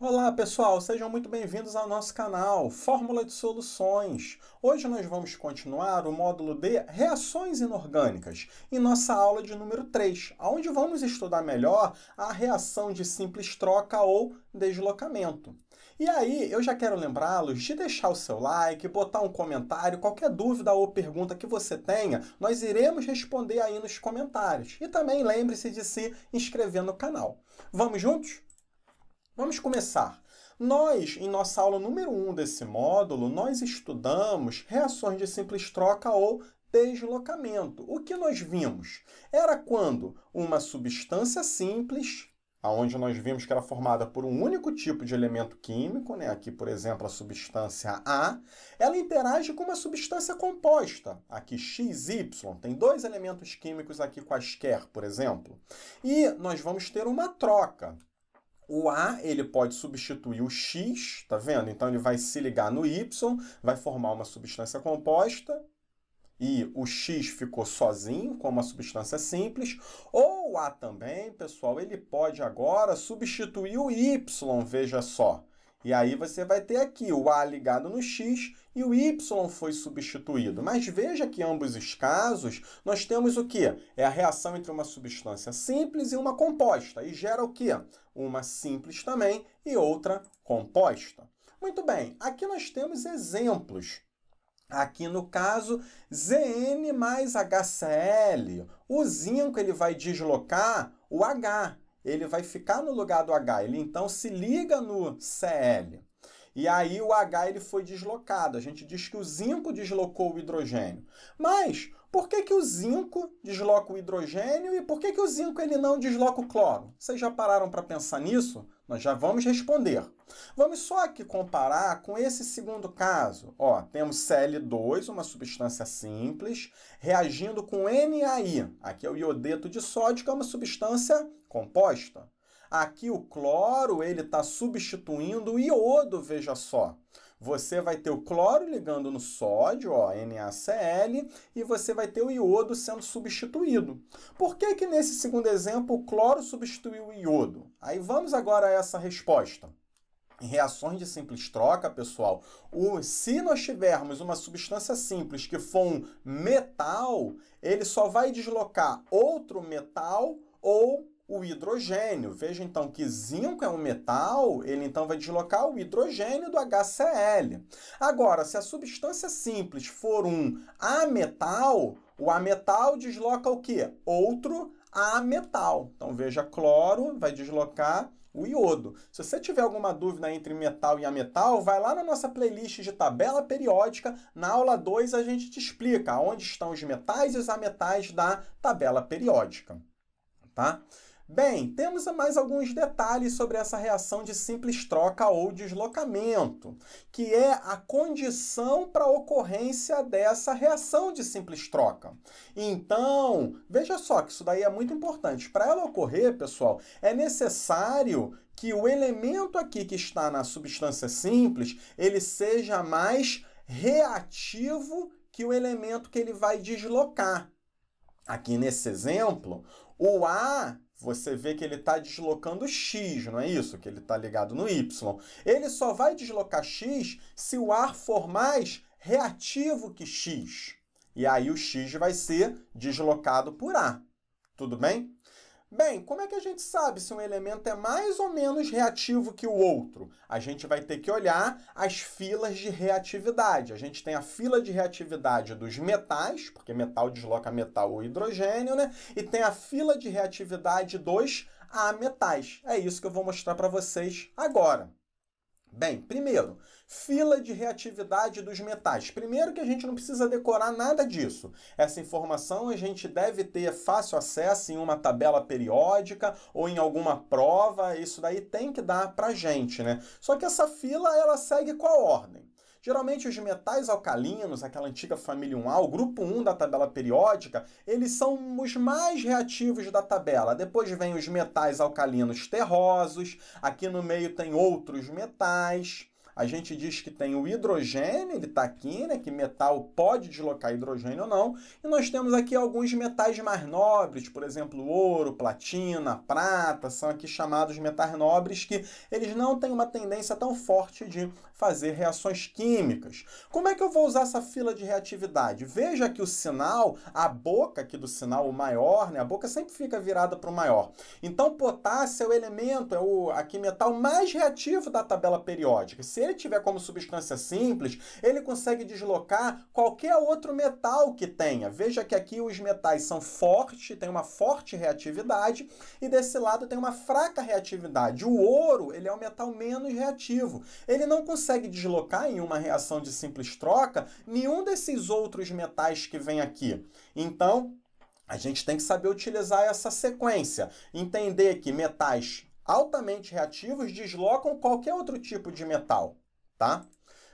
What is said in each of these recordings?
Olá pessoal, sejam muito bem-vindos ao nosso canal Fórmula de Soluções. Hoje nós vamos continuar o módulo de reações inorgânicas em nossa aula de número 3, onde vamos estudar melhor a reação de simples troca ou deslocamento. E aí, eu já quero lembrá-los de deixar o seu like, botar um comentário, qualquer dúvida ou pergunta que você tenha, nós iremos responder aí nos comentários. E também lembre-se de se inscrever no canal. Vamos juntos? Vamos começar. Nós, em nossa aula número 1 um desse módulo, nós estudamos reações de simples troca ou deslocamento. O que nós vimos? Era quando uma substância simples aonde nós vimos que era formada por um único tipo de elemento químico, né? aqui, por exemplo, a substância A, ela interage com uma substância composta, aqui XY, tem dois elementos químicos aqui quaisquer, por exemplo. E nós vamos ter uma troca. O A ele pode substituir o X, tá vendo? Então ele vai se ligar no Y, vai formar uma substância composta, e o X ficou sozinho, com uma substância simples, ou o A também, pessoal, ele pode agora substituir o Y, veja só. E aí você vai ter aqui o A ligado no X e o Y foi substituído. Mas veja que em ambos os casos nós temos o que? É a reação entre uma substância simples e uma composta. E gera o que? Uma simples também e outra composta. Muito bem, aqui nós temos exemplos. Aqui no caso, Zn mais HCl. O zinco ele vai deslocar o H ele vai ficar no lugar do H, ele então se liga no Cl. E aí o H ele foi deslocado. A gente diz que o zinco deslocou o hidrogênio. Mas por que, que o zinco desloca o hidrogênio e por que, que o zinco ele não desloca o cloro? Vocês já pararam para pensar nisso? Nós já vamos responder. Vamos só aqui comparar com esse segundo caso. Ó, temos Cl2, uma substância simples, reagindo com NaI. Aqui é o iodeto de sódio, que é uma substância composta. Aqui o cloro ele está substituindo o iodo, veja só. Você vai ter o cloro ligando no sódio, ó, NaCl, e você vai ter o iodo sendo substituído. Por que que nesse segundo exemplo o cloro substituiu o iodo? Aí vamos agora a essa resposta. Em reações de simples troca, pessoal, o, se nós tivermos uma substância simples que for um metal, ele só vai deslocar outro metal ou o hidrogênio. Veja então que zinco é um metal, ele então vai deslocar o hidrogênio do HCl. Agora, se a substância simples for um ametal, o ametal desloca o quê? Outro ametal. Então veja, cloro vai deslocar o iodo. Se você tiver alguma dúvida entre metal e ametal, vai lá na nossa playlist de tabela periódica. Na aula 2 a gente te explica onde estão os metais e os ametais da tabela periódica. Tá? Bem, temos mais alguns detalhes sobre essa reação de simples troca ou deslocamento, que é a condição para a ocorrência dessa reação de simples troca. Então, veja só que isso daí é muito importante. Para ela ocorrer, pessoal, é necessário que o elemento aqui que está na substância simples, ele seja mais reativo que o elemento que ele vai deslocar. Aqui nesse exemplo, o A você vê que ele está deslocando x, não é isso? Que ele está ligado no y. Ele só vai deslocar x se o ar for mais reativo que x. E aí o x vai ser deslocado por A. Tudo bem? Bem, como é que a gente sabe se um elemento é mais ou menos reativo que o outro? A gente vai ter que olhar as filas de reatividade. A gente tem a fila de reatividade dos metais, porque metal desloca metal ou hidrogênio, né? E tem a fila de reatividade dos ametais. É isso que eu vou mostrar para vocês agora. Bem, primeiro, fila de reatividade dos metais. Primeiro que a gente não precisa decorar nada disso. Essa informação a gente deve ter fácil acesso em uma tabela periódica ou em alguma prova, isso daí tem que dar pra gente, né? Só que essa fila, ela segue qual ordem? Geralmente os metais alcalinos, aquela antiga família 1A, o grupo 1 da tabela periódica, eles são os mais reativos da tabela. Depois vem os metais alcalinos terrosos, aqui no meio tem outros metais. A gente diz que tem o hidrogênio, ele está aqui, né, que metal pode deslocar hidrogênio ou não. E nós temos aqui alguns metais mais nobres, por exemplo, ouro, platina, prata, são aqui chamados metais nobres que eles não têm uma tendência tão forte de fazer reações químicas. Como é que eu vou usar essa fila de reatividade? Veja que o sinal, a boca aqui do sinal, o maior, né, a boca sempre fica virada para o maior. Então, potássio é o elemento, é o aqui metal mais reativo da tabela periódica. Se ele tiver como substância simples, ele consegue deslocar qualquer outro metal que tenha. Veja que aqui os metais são fortes, tem uma forte reatividade, e desse lado tem uma fraca reatividade. O ouro, ele é um metal menos reativo. Ele não consegue deslocar em uma reação de simples troca nenhum desses outros metais que vem aqui. Então, a gente tem que saber utilizar essa sequência, entender que metais altamente reativos deslocam qualquer outro tipo de metal, tá?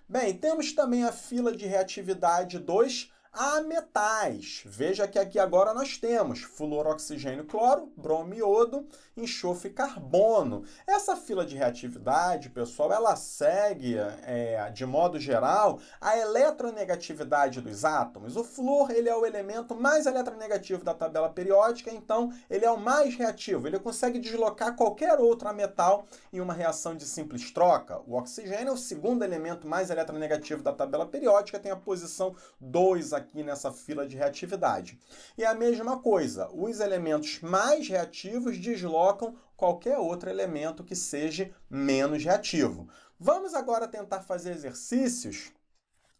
Bem, temos também a fila de reatividade 2, a metais. Veja que aqui agora nós temos fluoroxigênio cloro, bromiodo, enxofre carbono. Essa fila de reatividade, pessoal, ela segue, é, de modo geral, a eletronegatividade dos átomos. O flúor ele é o elemento mais eletronegativo da tabela periódica, então ele é o mais reativo. Ele consegue deslocar qualquer outro metal em uma reação de simples troca. O oxigênio é o segundo elemento mais eletronegativo da tabela periódica, tem a posição 2 aqui aqui nessa fila de reatividade. E é a mesma coisa, os elementos mais reativos deslocam qualquer outro elemento que seja menos reativo. Vamos agora tentar fazer exercícios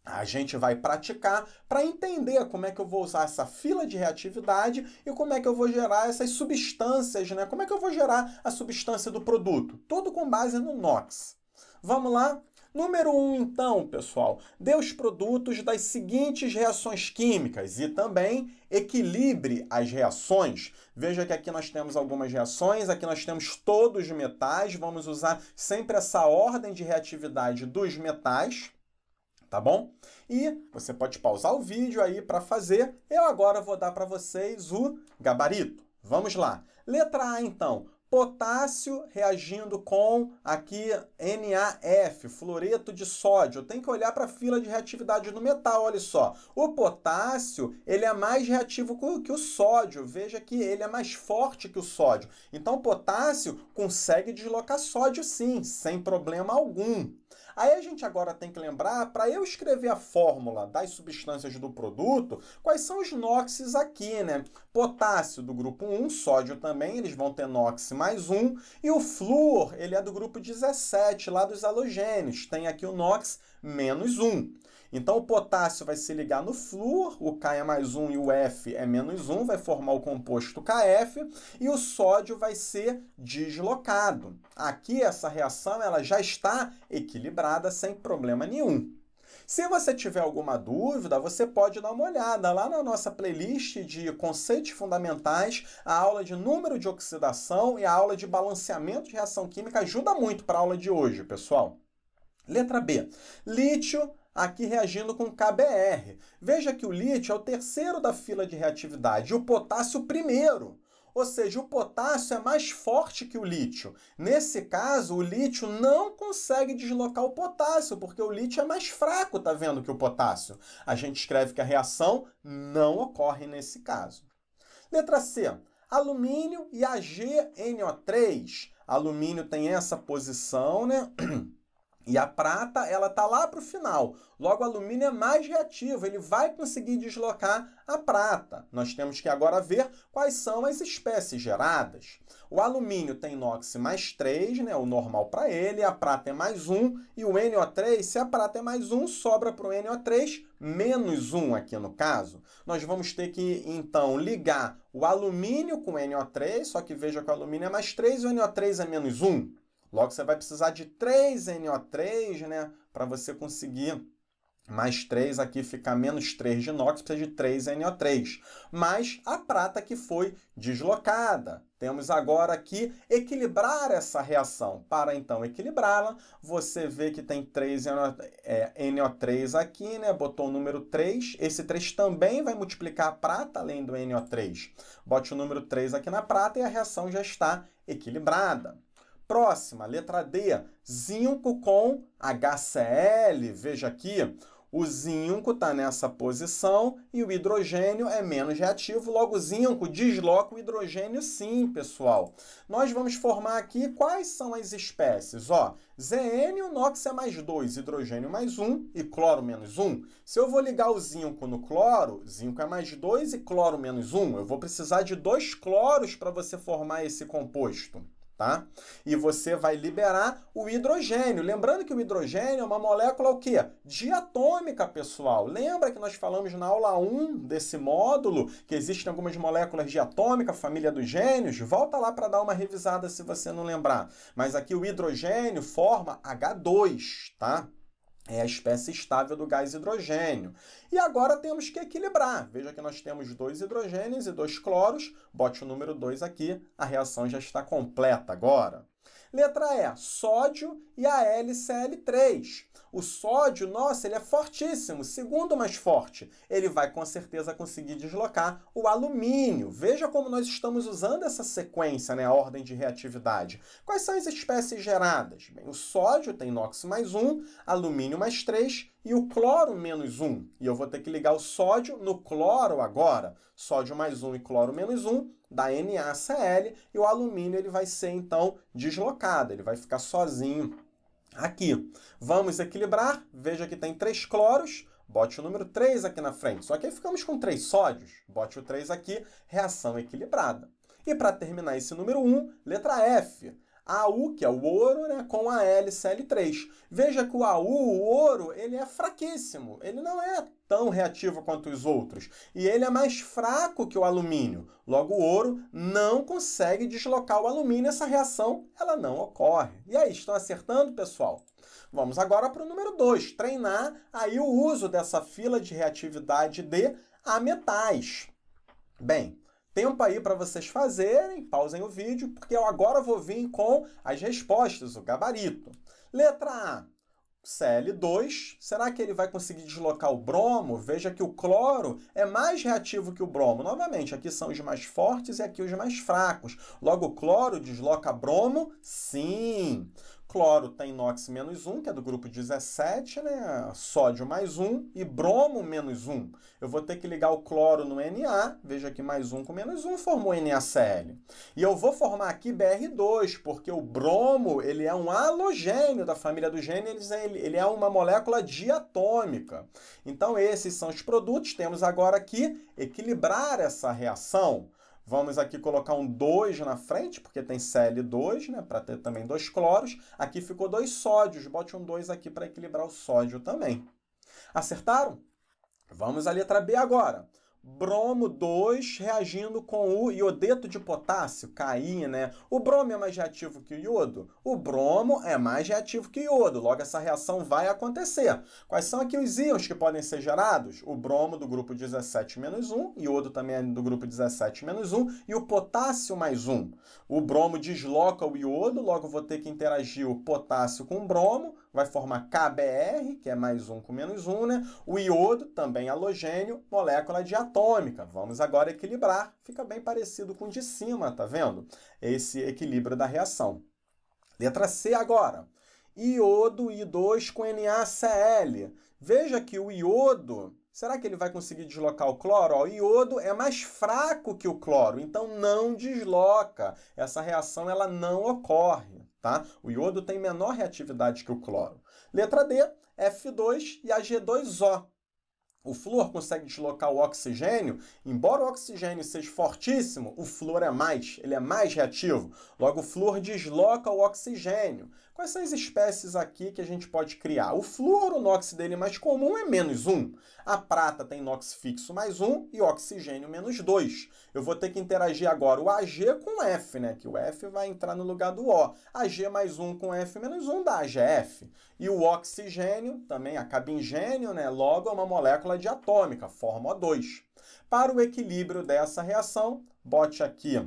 a gente vai praticar para entender como é que eu vou usar essa fila de reatividade e como é que eu vou gerar essas substâncias, né? Como é que eu vou gerar a substância do produto? Tudo com base no NOx. Vamos lá? Número 1, um, então, pessoal, dê os produtos das seguintes reações químicas e também equilibre as reações. Veja que aqui nós temos algumas reações, aqui nós temos todos os metais, vamos usar sempre essa ordem de reatividade dos metais tá bom? E você pode pausar o vídeo aí para fazer. Eu agora vou dar para vocês o gabarito. Vamos lá. Letra A, então potássio reagindo com aqui NaF, fluoreto de sódio. Tem que olhar para a fila de reatividade do metal, olha só. O potássio, ele é mais reativo que o sódio. Veja que ele é mais forte que o sódio. Então, o potássio consegue deslocar sódio sim, sem problema algum. Aí a gente agora tem que lembrar, para eu escrever a fórmula das substâncias do produto, quais são os noxes aqui, né? Potássio do grupo 1, sódio também, eles vão ter nox mais 1, e o flúor, ele é do grupo 17, lá dos halogênios, tem aqui o nox menos 1. Então, o potássio vai se ligar no flúor, o K é mais 1 e o F é menos 1, vai formar o composto KF, e o sódio vai ser deslocado. Aqui, essa reação ela já está equilibrada sem problema nenhum. Se você tiver alguma dúvida, você pode dar uma olhada lá na nossa playlist de conceitos fundamentais, a aula de número de oxidação e a aula de balanceamento de reação química ajuda muito para a aula de hoje, pessoal. Letra B. Lítio aqui reagindo com KBr. Veja que o lítio é o terceiro da fila de reatividade e o potássio o primeiro. Ou seja, o potássio é mais forte que o lítio. Nesse caso, o lítio não consegue deslocar o potássio, porque o lítio é mais fraco, tá vendo, que o potássio. A gente escreve que a reação não ocorre nesse caso. Letra C. Alumínio e AgNO3. Alumínio tem essa posição, né? E a prata, ela tá lá para o final. Logo, o alumínio é mais reativo, ele vai conseguir deslocar a prata. Nós temos que agora ver quais são as espécies geradas. O alumínio tem NOx mais 3, né, o normal para ele, a prata é mais 1, e o NO3, se a prata é mais 1, sobra para o NO3 menos 1 aqui no caso. Nós vamos ter que, então, ligar o alumínio com o NO3, só que veja que o alumínio é mais 3 e o NO3 é menos 1. Logo, você vai precisar de 3 NO3, né? Para você conseguir mais 3 aqui ficar menos 3 de inox, precisa de 3 NO3. Mais a prata que foi deslocada. Temos agora que equilibrar essa reação. Para então equilibrá-la, você vê que tem 3 NO3 é, aqui, né? Botou o número 3. Esse 3 também vai multiplicar a prata além do NO3. Bote o número 3 aqui na prata e a reação já está equilibrada. Próxima, letra D, zinco com HCl. Veja aqui, o zinco está nessa posição e o hidrogênio é menos reativo, logo o zinco desloca o hidrogênio sim, pessoal. Nós vamos formar aqui quais são as espécies. Ó, ZN, o NOX é mais 2, hidrogênio mais 1 um, e cloro menos 1. Um. Se eu vou ligar o zinco no cloro, zinco é mais 2 e cloro menos 1. Um. Eu vou precisar de dois cloros para você formar esse composto tá? E você vai liberar o hidrogênio. Lembrando que o hidrogênio é uma molécula o quê? Diatômica, pessoal. Lembra que nós falamos na aula 1 desse módulo que existem algumas moléculas diatômicas, família dos gênios? Volta lá para dar uma revisada se você não lembrar. Mas aqui o hidrogênio forma H2, tá? é a espécie estável do gás hidrogênio. E agora temos que equilibrar. Veja que nós temos dois hidrogênios e dois cloros. Bote o número 2 aqui, a reação já está completa agora. Letra E, sódio e a LCl3. O sódio, nossa, ele é fortíssimo, segundo mais forte. Ele vai com certeza conseguir deslocar o alumínio. Veja como nós estamos usando essa sequência, né, a ordem de reatividade. Quais são as espécies geradas? Bem, o sódio tem NOx mais 1, alumínio mais 3 e o cloro menos 1. E eu vou ter que ligar o sódio no cloro agora. Sódio mais 1 e cloro menos 1 da NaCl e o alumínio ele vai ser então deslocado, ele vai ficar sozinho aqui. Vamos equilibrar, veja que tem três cloros, bote o número 3 aqui na frente. Só que aí ficamos com três sódios, bote o 3 aqui, reação equilibrada. E para terminar esse número 1, letra F. AU, que é o ouro, né, com a 3 Veja que o AU, o ouro, ele é fraquíssimo. Ele não é tão reativo quanto os outros. E ele é mais fraco que o alumínio. Logo, o ouro não consegue deslocar o alumínio. Essa reação, ela não ocorre. E aí, estão acertando, pessoal? Vamos agora para o número 2. Treinar aí o uso dessa fila de reatividade de metais. Bem, tempo aí para vocês fazerem, pausem o vídeo, porque eu agora vou vir com as respostas, o gabarito. Letra A. Cl2, será que ele vai conseguir deslocar o bromo? Veja que o cloro é mais reativo que o bromo. Novamente, aqui são os mais fortes e aqui os mais fracos. Logo, o cloro desloca bromo? Sim cloro tem inox menos 1, que é do grupo 17, né? Sódio mais 1 e bromo menos 1. Eu vou ter que ligar o cloro no Na, veja aqui mais 1 com menos 1, formou NaCl. E eu vou formar aqui Br2, porque o bromo ele é um halogênio da família do gêneros, é, ele é uma molécula diatômica. Então esses são os produtos, temos agora aqui equilibrar essa reação. Vamos aqui colocar um 2 na frente, porque tem Cl2, né, para ter também dois cloros. Aqui ficou dois sódios, bote um 2 aqui para equilibrar o sódio também. Acertaram? Vamos à letra B agora bromo 2 reagindo com o iodeto de potássio, Ki, né? O bromo é mais reativo que o iodo? O bromo é mais reativo que o iodo, logo essa reação vai acontecer. Quais são aqui os íons que podem ser gerados? O bromo do grupo 17 menos 1, iodo também é do grupo 17 menos 1 e o potássio mais 1. O bromo desloca o iodo, logo vou ter que interagir o potássio com o bromo, vai formar KBr, que é mais um com menos um, né? O iodo, também halogênio, molécula diatômica. Vamos agora equilibrar. Fica bem parecido com o de cima, tá vendo? Esse equilíbrio da reação. Letra C agora. Iodo I2 com NaCl. Veja que o iodo Será que ele vai conseguir deslocar o cloro? Ó, o iodo é mais fraco que o cloro, então não desloca. Essa reação ela não ocorre tá? O iodo tem menor reatividade que o cloro. Letra D, é F2 e Ag2O. O flúor consegue deslocar o oxigênio, embora o oxigênio seja fortíssimo, o flúor é mais, ele é mais reativo. Logo, o flúor desloca o oxigênio. Quais são as espécies aqui que a gente pode criar? O flúor, o NOx dele mais comum é menos 1. A prata tem NOx fixo mais 1 e oxigênio menos 2. Eu vou ter que interagir agora o Ag com F, né? Que o F vai entrar no lugar do O. Ag mais 1 com F menos 1 dá AgF. E o oxigênio, também acaba em gênio, né? Logo é uma molécula diatômica, forma O2. Para o equilíbrio dessa reação, bote aqui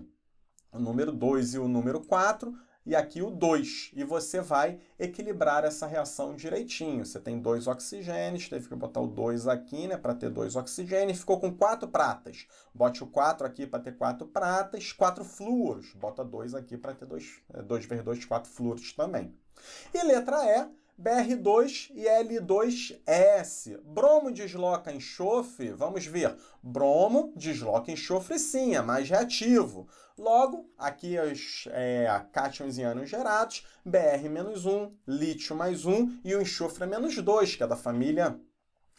o número 2 e o número 4, e aqui o 2. E você vai equilibrar essa reação direitinho. Você tem dois oxigênios, teve que botar o 2 aqui, né, para ter dois oxigênios, ficou com quatro pratas. Bote o 4 aqui para ter quatro pratas, quatro flúoros, bota dois aqui para ter dois, 2 vezes 2, 4 flúoros também. E letra E, BR2 e L2S. Bromo desloca enxofre, vamos ver. Bromo desloca enxofre sim, é mais reativo. Logo, aqui os é, cátions e ânions gerados, BR 1, lítio mais 1 e o enxofre é menos 2, que é da família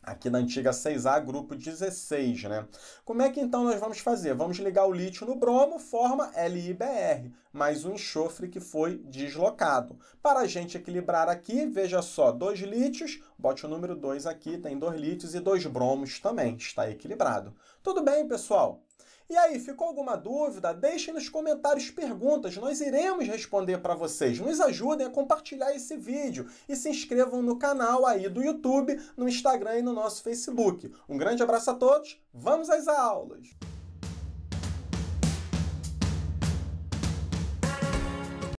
aqui na antiga 6A, grupo 16, né? Como é que então nós vamos fazer? Vamos ligar o lítio no bromo, forma LiBr, mais um enxofre que foi deslocado. Para a gente equilibrar aqui, veja só, dois lítios, bote o número 2 aqui, tem dois lítios e dois bromos também, está equilibrado. Tudo bem, pessoal? E aí, ficou alguma dúvida? Deixem nos comentários perguntas, nós iremos responder para vocês. Nos ajudem a compartilhar esse vídeo e se inscrevam no canal aí do YouTube, no Instagram e no nosso Facebook. Um grande abraço a todos, vamos às aulas!